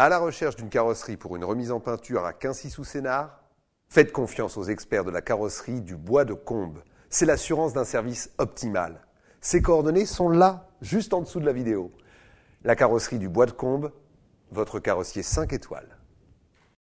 À la recherche d'une carrosserie pour une remise en peinture à Quincy-sous-Sénart Faites confiance aux experts de la carrosserie du bois de Combe. C'est l'assurance d'un service optimal. Ces coordonnées sont là, juste en dessous de la vidéo. La carrosserie du bois de Combe, votre carrossier 5 étoiles.